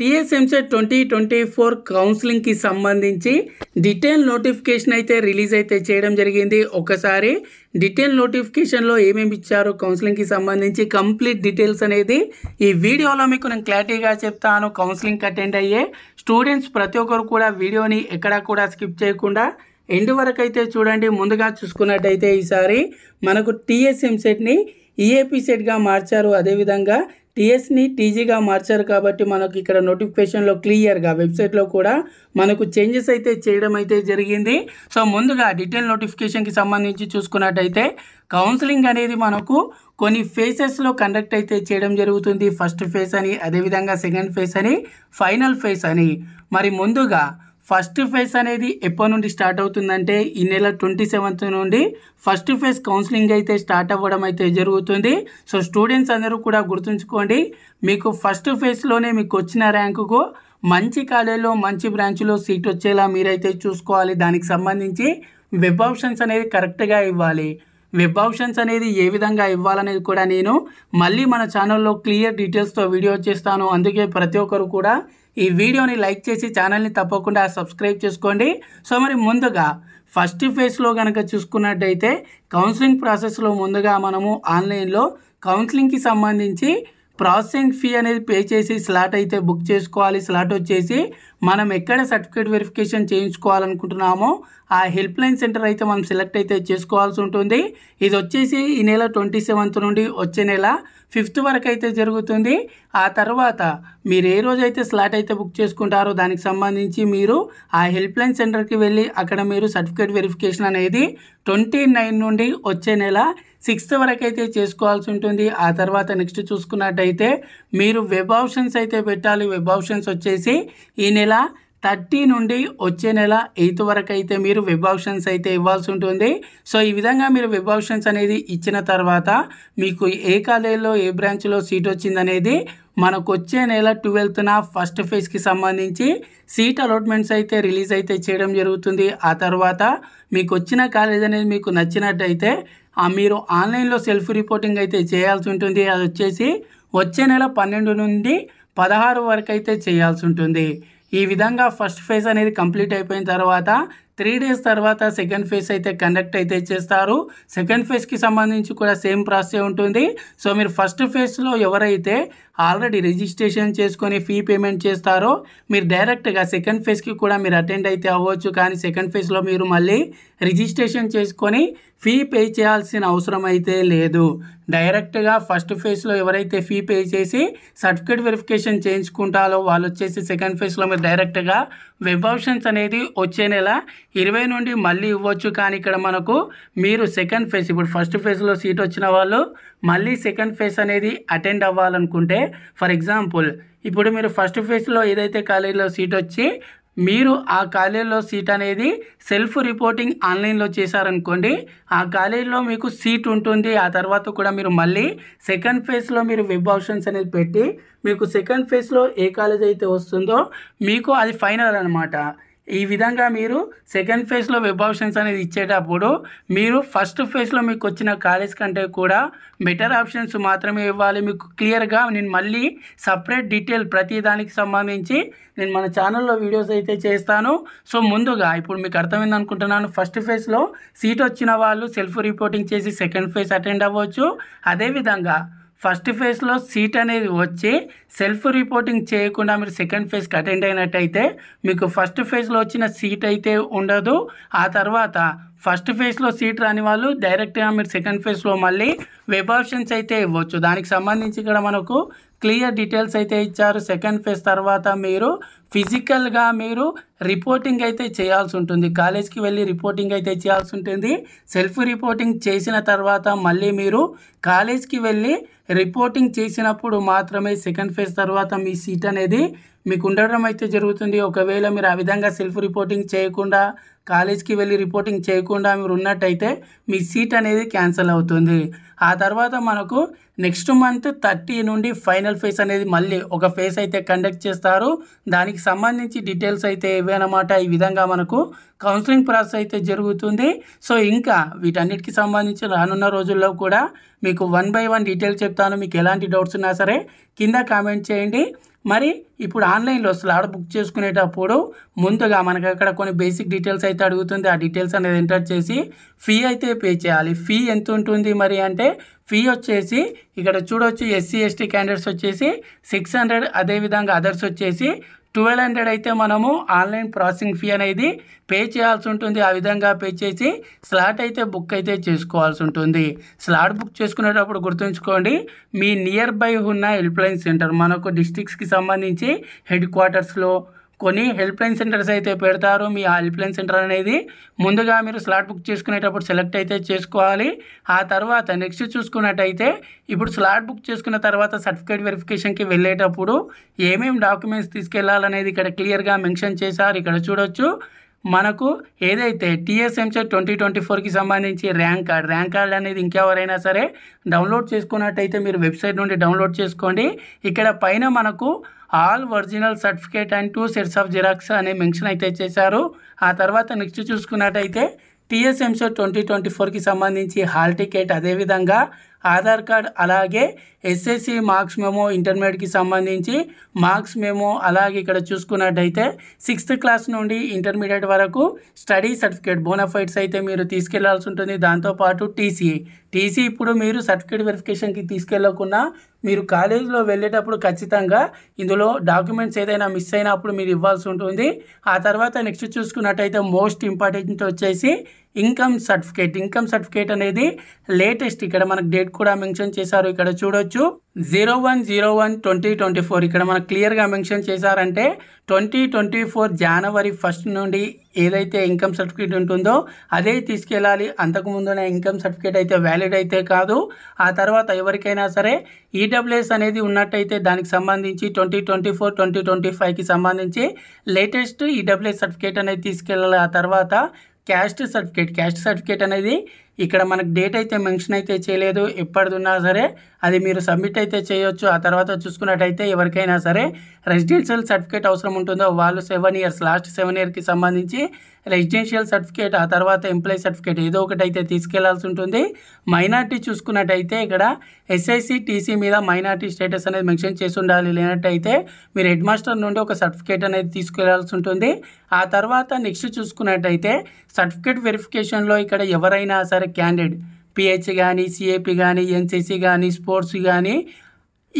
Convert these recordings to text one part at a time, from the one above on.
TSMC twenty twenty four కౌన్సిలింగ్కి సంబంధించి detail notification అయితే రిలీజ్ అయితే చేయడం జరిగింది ఒకసారి డీటెయిల్ నోటిఫికేషన్లో ఏమేమి ఇచ్చారు కౌన్సిలింగ్కి సంబంధించి కంప్లీట్ డీటెయిల్స్ అనేది ఈ వీడియోలో మీకు నేను క్లారిటీగా చెప్తాను కౌన్సిలింగ్కి అటెండ్ అయ్యే స్టూడెంట్స్ ప్రతి ఒక్కరు కూడా వీడియోని ఎక్కడా కూడా స్కిప్ చేయకుండా ఎండ్ వరకు అయితే చూడండి ముందుగా చూసుకున్నట్టయితే ఈసారి మనకు టీఎస్ఎంసెట్ని ఈఏపీ సెట్గా మార్చారు అదేవిధంగా టీఎస్ని టీజీగా మార్చారు కాబట్టి మనకు ఇక్కడ నోటిఫికేషన్లో క్లియర్గా వెబ్సైట్లో కూడా మనకు చేంజెస్ అయితే చేయడం అయితే జరిగింది సో ముందుగా డీటెయిల్ నోటిఫికేషన్కి సంబంధించి చూసుకున్నట్టయితే కౌన్సిలింగ్ అనేది మనకు కొన్ని ఫేసెస్లో కండక్ట్ అయితే చేయడం జరుగుతుంది ఫస్ట్ ఫేస్ అని అదేవిధంగా సెకండ్ ఫేస్ అని ఫైనల్ ఫేస్ అని మరి ముందుగా ఫస్ట్ ఫేజ్ అనేది ఎప్పటి నుండి స్టార్ట్ అవుతుందంటే ఈ నెల ట్వంటీ సెవెంత్ నుండి ఫస్ట్ ఫేజ్ కౌన్సిలింగ్ అయితే స్టార్ట్ అవ్వడం అయితే జరుగుతుంది సో స్టూడెంట్స్ అందరూ కూడా గుర్తుంచుకోండి మీకు ఫస్ట్ ఫేజ్లోనే మీకు వచ్చిన ర్యాంకుకు మంచి కాలేజీలో మంచి బ్రాంచ్లో సీట్ వచ్చేలా మీరైతే చూసుకోవాలి దానికి సంబంధించి వెబ్ ఆప్షన్స్ అనేది కరెక్ట్గా ఇవ్వాలి వెబ్ ఆప్షన్స్ అనేది ఏ విధంగా ఇవ్వాలనేది కూడా నేను మళ్ళీ మన ఛానల్లో క్లియర్ డీటెయిల్స్తో వీడియో చేస్తాను అందుకే ప్రతి ఒక్కరు కూడా ఈ వీడియోని లైక్ చేసి ఛానల్ని తప్పకుండా సబ్స్క్రైబ్ చేసుకోండి సో మరి ముందుగా ఫస్ట్ ఫేజ్లో కనుక చూసుకున్నట్టయితే కౌన్సిలింగ్ ప్రాసెస్లో ముందుగా మనము ఆన్లైన్లో కౌన్సిలింగ్కి సంబంధించి ప్రాసెసింగ్ ఫీ అనేది పే చేసి స్లాట్ అయితే బుక్ చేసుకోవాలి స్లాట్ వచ్చేసి మనం ఎక్కడ సర్టిఫికేట్ వెరిఫికేషన్ చేయించుకోవాలనుకుంటున్నామో ఆ హెల్ప్ లైన్ సెంటర్ అయితే మనం సెలెక్ట్ అయితే చేసుకోవాల్సి ఉంటుంది ఇది వచ్చేసి ఈ నెల ట్వంటీ సెవెంత్ నుండి వచ్చే నెల ఫిఫ్త్ వరకు అయితే జరుగుతుంది ఆ తర్వాత మీరు ఏ రోజు అయితే స్లాట్ అయితే బుక్ చేసుకుంటారో దానికి సంబంధించి మీరు ఆ హెల్ప్ లైన్ సెంటర్కి వెళ్ళి అక్కడ మీరు సర్టిఫికేట్ వెరిఫికేషన్ అనేది ట్వంటీ నైన్ నుండి వచ్చే నెల సిక్స్త్ వరకు అయితే చేసుకోవాల్సి ఉంటుంది ఆ తర్వాత నెక్స్ట్ చూసుకున్నట్టయితే మీరు వెబ్ ఆప్షన్స్ అయితే పెట్టాలి వెబ్ ఆప్షన్స్ వచ్చేసి ఈ నెల థర్టీ నుండి వచ్చే నెల ఎయిత్ వరకు అయితే మీరు వెబ్ ఆప్షన్స్ అయితే ఇవ్వాల్సి ఉంటుంది సో ఈ విధంగా మీరు వెబ్ ఆప్షన్స్ అనేది ఇచ్చిన తర్వాత మీకు ఏ కాలేజీలో ఏ బ్రాంచ్లో సీట్ వచ్చిందనేది మనకు వచ్చే నెల ట్వెల్త్న ఫస్ట్ ఫేజ్కి సంబంధించి సీట్ అలాట్మెంట్స్ అయితే రిలీజ్ అయితే చేయడం జరుగుతుంది ఆ తర్వాత మీకు వచ్చిన కాలేజ్ అనేది మీకు నచ్చినట్టయితే మీరు ఆన్లైన్లో సెల్ఫ్ రిపోర్టింగ్ అయితే చేయాల్సి ఉంటుంది అది వచ్చేసి వచ్చే నెల పన్నెండు నుండి పదహారు వరకు అయితే చేయాల్సి ఉంటుంది ఈ విధంగా ఫస్ట్ ఫేజ్ అనేది కంప్లీట్ అయిపోయిన తర్వాత త్రీ డేస్ తర్వాత సెకండ్ ఫేజ్ అయితే కండక్ట్ అయితే చేస్తారు సెకండ్ ఫేజ్కి సంబంధించి కూడా సేమ్ ప్రాసెస్ ఉంటుంది సో మీరు ఫస్ట్ ఫేజ్లో ఎవరైతే ఆల్రెడీ రిజిస్ట్రేషన్ చేసుకొని ఫీ పేమెంట్ చేస్తారో మీరు డైరెక్ట్గా సెకండ్ ఫేజ్కి కూడా మీరు అటెండ్ అయితే అవ్వచ్చు కానీ సెకండ్ ఫేజ్లో మీరు మళ్ళీ రిజిస్ట్రేషన్ చేసుకొని ఫీ పే చేయాల్సిన అవసరం అయితే లేదు డైరెక్ట్గా ఫస్ట్ ఫేజ్లో ఎవరైతే ఫీ పే చేసి సర్టిఫికేట్ వెరిఫికేషన్ చేయించుకుంటారో వాళ్ళు వచ్చేసి సెకండ్ ఫేజ్లో మీరు డైరెక్ట్గా వెబ్ ఆప్షన్స్ అనేది వచ్చే నెల ఇరవై నుండి మళ్ళీ ఇవ్వచ్చు కానీ ఇక్కడ మనకు మీరు సెకండ్ ఫేజ్ ఇప్పుడు ఫస్ట్ ఫేజ్లో సీట్ వచ్చిన వాళ్ళు మళ్ళీ సెకండ్ ఫేజ్ అనేది అటెండ్ అవ్వాలనుకుంటే ఫర్ ఎగ్జాంపుల్ ఇప్పుడు మీరు ఫస్ట్ ఫేజ్లో ఏదైతే కాలేజీలో సీట్ వచ్చి మీరు ఆ కాలేజీలో సీట్ అనేది సెల్ఫ్ రిపోర్టింగ్ ఆన్లైన్లో చేశారనుకోండి ఆ కాలేజీలో మీకు సీట్ ఉంటుంది ఆ తర్వాత కూడా మీరు మళ్ళీ సెకండ్ ఫేజ్లో మీరు వెబ్ ఆప్షన్స్ అనేది పెట్టి మీకు సెకండ్ ఫేజ్లో ఏ కాలేజ్ అయితే వస్తుందో మీకు అది ఫైనల్ అనమాట ఈ విధంగా మీరు సెకండ్ ఫేజ్లో వెబ్ ఆప్షన్స్ అనేది ఇచ్చేటప్పుడు మీరు ఫస్ట్ ఫేజ్లో మీకు వచ్చిన కాలేజ్ కంటే కూడా బెటర్ ఆప్షన్స్ మాత్రమే ఇవ్వాలి మీకు క్లియర్గా నేను మళ్ళీ సపరేట్ డీటెయిల్ ప్రతి దానికి సంబంధించి నేను మన ఛానల్లో వీడియోస్ అయితే చేస్తాను సో ముందుగా ఇప్పుడు మీకు అర్థమైంది అనుకుంటున్నాను ఫస్ట్ ఫేజ్లో సీట్ వచ్చిన వాళ్ళు సెల్ఫ్ రిపోర్టింగ్ చేసి సెకండ్ ఫేజ్ అటెండ్ అవ్వచ్చు అదేవిధంగా ఫస్ట్ ఫేజ్లో సీట్ అనేది వచ్చి సెల్ఫ్ రిపోర్టింగ్ చేయకుండా మీరు సెకండ్ ఫేజ్కి అటెండ్ అయినట్టయితే మీకు ఫస్ట్ ఫేజ్లో వచ్చిన సీట్ అయితే ఉండదు ఆ తర్వాత ఫస్ట్ ఫేజ్లో సీట్ రాని వాళ్ళు డైరెక్ట్గా మీరు సెకండ్ ఫేజ్లో మళ్ళీ వెబ్ ఆప్షన్స్ అయితే ఇవ్వచ్చు దానికి సంబంధించి ఇక్కడ మనకు క్లియర్ డీటెయిల్స్ అయితే ఇచ్చారు సెకండ్ ఫేజ్ తర్వాత మీరు ఫిజికల్గా మీరు రిపోర్టింగ్ అయితే చేయాల్సి ఉంటుంది కాలేజ్కి వెళ్ళి రిపోర్టింగ్ అయితే చేయాల్సి ఉంటుంది సెల్ఫ్ రిపోర్టింగ్ చేసిన తర్వాత మళ్ళీ మీరు కాలేజ్కి వెళ్ళి రిపోర్టింగ్ చేసినప్పుడు మాత్రమే సెకండ్ ఫేజ్ తర్వాత మీ సీట్ అనేది మీకు ఉండడం అయితే జరుగుతుంది ఒకవేళ మీరు ఆ విధంగా సెల్ఫ్ రిపోర్టింగ్ చేయకుండా కాలేజ్కి వెళ్ళి రిపోర్టింగ్ చేయకుండా మీరు ఉన్నట్టయితే మీ సీట్ అనేది క్యాన్సిల్ అవుతుంది ఆ తర్వాత మనకు నెక్స్ట్ మంత్ థర్టీ నుండి ఫైనల్ ఫేస్ అనేది మళ్ళీ ఒక ఫేస్ అయితే కండక్ట్ చేస్తారు దానికి సంబంధించి డీటెయిల్స్ అయితే ఇవేనమాట ఈ విధంగా మనకు కౌన్సిలింగ్ ప్రాసెస్ అయితే జరుగుతుంది సో ఇంకా వీటన్నిటికి సంబంధించి రానున్న రోజుల్లో కూడా మీకు వన్ బై వన్ డీటెయిల్స్ చెప్తాను మీకు ఎలాంటి డౌట్స్ ఉన్నా సరే కింద కామెంట్ చేయండి మరి ఇప్పుడు ఆన్లైన్లో స్లాడ్ బుక్ చేసుకునేటప్పుడు ముందుగా మనకు అక్కడ కొన్ని బేసిక్ డీటెయిల్స్ అయితే అడుగుతుంది ఆ డీటెయిల్స్ అనేది ఎంటర్ చేసి ఫీ అయితే పే చేయాలి ఫీ ఎంత ఉంటుంది మరి అంటే ఫీ వచ్చేసి ఇక్కడ చూడవచ్చు ఎస్సీ ఎస్టీ క్యాండిడేట్స్ వచ్చేసి సిక్స్ హండ్రెడ్ అదేవిధంగా అదర్స్ వచ్చేసి ట్వెల్వ్ హండ్రెడ్ అయితే మనము ఆన్లైన్ ప్రాసెసింగ్ ఫీ అనేది పే చేయాల్సి ఉంటుంది ఆ విధంగా పే చేసి స్లాట్ అయితే బుక్ అయితే చేసుకోవాల్సి ఉంటుంది స్లాట్ బుక్ చేసుకునేటప్పుడు గుర్తుంచుకోండి మీ నియర్ బై ఉన్న హెల్ప్లైన్ సెంటర్ మనకు డిస్టిక్స్కి సంబంధించి వచ్చి హెడ్ క్వార్టర్స్లో కొన్ని హెల్ప్ లైన్ సెంటర్స్ అయితే పెడతారు మీ ఆ హెల్ప్ లైన్ సెంటర్ అనేది ముందుగా మీరు స్లాట్ బుక్ చేసుకునేటప్పుడు సెలెక్ట్ అయితే చేసుకోవాలి ఆ తర్వాత నెక్స్ట్ చూసుకున్నట్టయితే ఇప్పుడు స్లాట్ బుక్ చేసుకున్న తర్వాత సర్టిఫికేట్ వెరిఫికేషన్కి వెళ్ళేటప్పుడు ఏమేమి డాక్యుమెంట్స్ తీసుకెళ్లాలనేది ఇక్కడ క్లియర్గా మెన్షన్ చేశారు ఇక్కడ చూడొచ్చు మనకు ఏదైతే టీఎస్ఎంసీ ట్వంటీ ట్వంటీ ఫోర్కి సంబంధించి ర్యాంక్ కార్డ్ ర్యాంక్ కార్డ్ అనేది ఇంకెవరైనా సరే డౌన్లోడ్ చేసుకున్నట్టయితే మీరు వెబ్సైట్ నుండి డౌన్లోడ్ చేసుకోండి ఇక్కడ పైన మనకు all original certificate and two sets of xerox అనే మెన్షన్ అయితే చేశారు ఆ తర్వాత నెక్స్ట్ చూసుకున్నట్టయితే టీఎస్ఎంసో ట్వంటీ ట్వంటీ ఫోర్కి సంబంధించి హాల్ టికెట్ అదేవిధంగా ఆధార్ కార్డ్ అలాగే ఎస్ఎస్సి మార్క్స్ మేమో ఇంటర్మీడియట్కి సంబంధించి మార్క్స్ మేమో అలాగే ఇక్కడ చూసుకున్నట్టయితే సిక్స్త్ క్లాస్ నుండి ఇంటర్మీడియట్ వరకు స్టడీ సర్టిఫికేట్ బోనఫైడ్స్ అయితే మీరు తీసుకెళ్లాల్సి ఉంటుంది దాంతోపాటు టీసీఏ టీసీ ఇప్పుడు మీరు సర్టిఫికేట్ వెరిఫికేషన్కి తీసుకెళ్లకుండా మీరు కాలేజీలో వెళ్ళేటప్పుడు ఖచ్చితంగా ఇందులో డాక్యుమెంట్స్ ఏదైనా మిస్ అయినప్పుడు మీరు ఇవ్వాల్సి ఉంటుంది ఆ తర్వాత నెక్స్ట్ చూసుకున్నట్టయితే మోస్ట్ ఇంపార్టెంట్ వచ్చేసి ఇన్కమ్ సర్టిఫికేట్ ఇన్కమ్ సర్టిఫికేట్ అనేది లేటెస్ట్ ఇక్కడ మనకు డేట్ కూడా మెన్షన్ చేశారు ఇక్కడ చూడొచ్చు zero one zero one twenty twenty four ఇక్కడ మనకు క్లియర్గా మెన్షన్ చేశారంటే ట్వంటీ ట్వంటీ ఫోర్ జనవరి ఫస్ట్ నుండి ఏదైతే ఇన్కమ్ సర్టిఫికేట్ ఉంటుందో అదే తీసుకెళ్ళాలి అంతకుముందున ఇన్కమ్ సర్టిఫికేట్ అయితే వ్యాలిడ్ అయితే కాదు ఆ తర్వాత ఎవరికైనా సరే ఈడబ్ల్యూఎస్ e అనేది ఉన్నట్టయితే దానికి సంబంధించి twenty twenty four twenty twenty ఫైవ్కి సంబంధించి లేటెస్ట్ ఈడబ్ల్యూఎస్ సర్టిఫికేట్ అనేది తీసుకెళ్ళాలి ఆ తర్వాత క్యాస్ట్ సర్టిఫికేట్ క్యాస్ట్ సర్టిఫికేట్ అనేది ఇక్కడ మనకు డేట్ అయితే మెన్షన్ అయితే చేయలేదు ఎప్పటిదున్నా సరే అది మీరు సబ్మిట్ అయితే చేయొచ్చు ఆ తర్వాత చూసుకున్నట్టయితే ఎవరికైనా సరే రెసిడెన్షియల్ సర్టిఫికేట్ అవసరం ఉంటుందో వాళ్ళు సెవెన్ ఇయర్స్ లాస్ట్ సెవెన్ ఇయర్కి సంబంధించి రెసిడెన్షియల్ సర్టిఫికేట్ ఆ తర్వాత ఎంప్లాయీ సర్టిఫికేట్ ఏదో ఒకటి అయితే తీసుకెళ్లాల్సి ఉంటుంది మైనార్టీ చూసుకున్నట్టయితే ఇక్కడ ఎస్ఐసి టీసీ మీద మైనార్టీ స్టేటస్ అనేది మెన్షన్ చేసి ఉండాలి లేనట్టయితే మీరు హెడ్ మాస్టర్ నుండి ఒక సర్టిఫికేట్ అనేది తీసుకెళ్లాల్సి ఉంటుంది ఆ తర్వాత నెక్స్ట్ చూసుకున్నట్టయితే సర్టిఫికేట్ వెరిఫికేషన్లో ఇక్కడ ఎవరైనా సరే క్యాండిడేట్ పిహెచ్ కానీ సిఏపి కానీ ఎన్సీసీ కానీ స్పోర్ట్స్ కానీ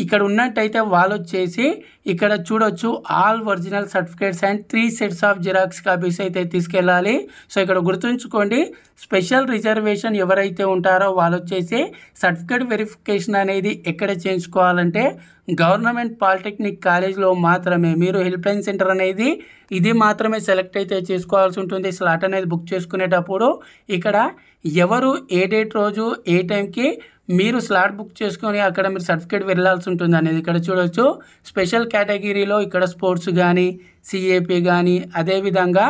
ఇక్కడ ఉన్నట్టయితే వాళ్ళు వచ్చేసి ఇక్కడ చూడొచ్చు all original certificates and three sets of xerox copies అయితే తీసుకెళ్ళాలి సో ఇక్కడ గుర్తుంచుకోండి స్పెషల్ రిజర్వేషన్ ఎవరైతే ఉంటారో వాళ్ళు వచ్చేసి సర్టిఫికేట్ వెరిఫికేషన్ అనేది ఎక్కడ చేయించుకోవాలంటే గవర్నమెంట్ పాలిటెక్నిక్ కాలేజ్లో మాత్రమే మీరు హెల్ప్ లైన్ సెంటర్ అనేది ఇది మాత్రమే సెలెక్ట్ అయితే చేసుకోవాల్సి ఉంటుంది స్లాట్ అనేది బుక్ చేసుకునేటప్పుడు ఇక్కడ ఎవరు ఏ డేట్ రోజు ఏ టైంకి మీరు స్లాట్ బుక్ చేసుకొని అక్కడ మీరు సర్టిఫికేట్ వెళ్ళాల్సి ఉంటుంది అనేది ఇక్కడ చూడవచ్చు స్పెషల్ కేటగిరీలో ఇక్కడ స్పోర్ట్స్ కానీ సిఏపి కానీ అదేవిధంగా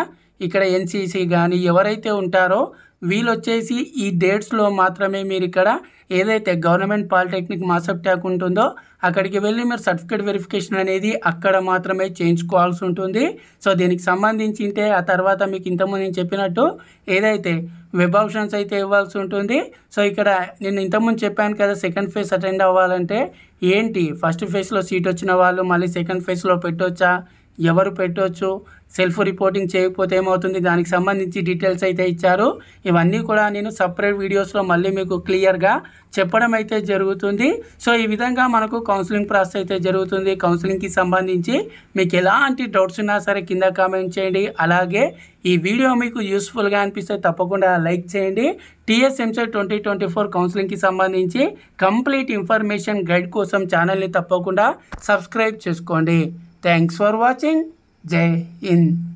ఇక్కడ ఎన్సీసీ కానీ ఎవరైతే ఉంటారో వీళ్ళు వచ్చేసి ఈ డేట్స్లో మాత్రమే మీరు ఇక్కడ ఏదైతే గవర్నమెంట్ పాలిటెక్నిక్ మాసప్ ట్యాక్ ఉంటుందో అక్కడికి వెళ్ళి మీరు సర్టిఫికేట్ వెరిఫికేషన్ అనేది అక్కడ మాత్రమే చేయించుకోవాల్సి ఉంటుంది సో దీనికి సంబంధించి ఉంటే ఆ తర్వాత మీకు ఇంతకుముందు నేను చెప్పినట్టు ఏదైతే వెబ్ ఆప్షన్స్ అయితే ఇవ్వాల్సి ఉంటుంది సో ఇక్కడ నేను ఇంతకుముందు చెప్పాను కదా సెకండ్ ఫేజ్ అటెండ్ అవ్వాలంటే ఏంటి ఫస్ట్ ఫేజ్లో సీట్ వచ్చిన వాళ్ళు మళ్ళీ సెకండ్ ఫేజ్లో పెట్టొచ్చా ఎవరు పెట్టవచ్చు సెల్ఫ్ రిపోర్టింగ్ చేయకపోతే ఏమవుతుంది దానికి సంబంధించి డీటెయిల్స్ అయితే ఇచ్చారు ఇవన్నీ కూడా నేను సపరేట్ వీడియోస్లో మళ్ళీ మీకు క్లియర్గా చెప్పడం అయితే జరుగుతుంది సో ఈ విధంగా మనకు కౌన్సిలింగ్ ప్రాసెస్ అయితే జరుగుతుంది కౌన్సిలింగ్కి సంబంధించి మీకు ఎలాంటి డౌట్స్ ఉన్నా సరే కింద కామెంట్ చేయండి అలాగే ఈ వీడియో మీకు యూస్ఫుల్గా అనిపిస్తే తప్పకుండా లైక్ చేయండి టీఎస్ఎంసీ ట్వంటీ ట్వంటీ ఫోర్ కౌన్సిలింగ్కి సంబంధించి కంప్లీట్ ఇన్ఫర్మేషన్ గైడ్ కోసం ఛానల్ని తప్పకుండా సబ్స్క్రైబ్ చేసుకోండి Thanks for watching. Jai in.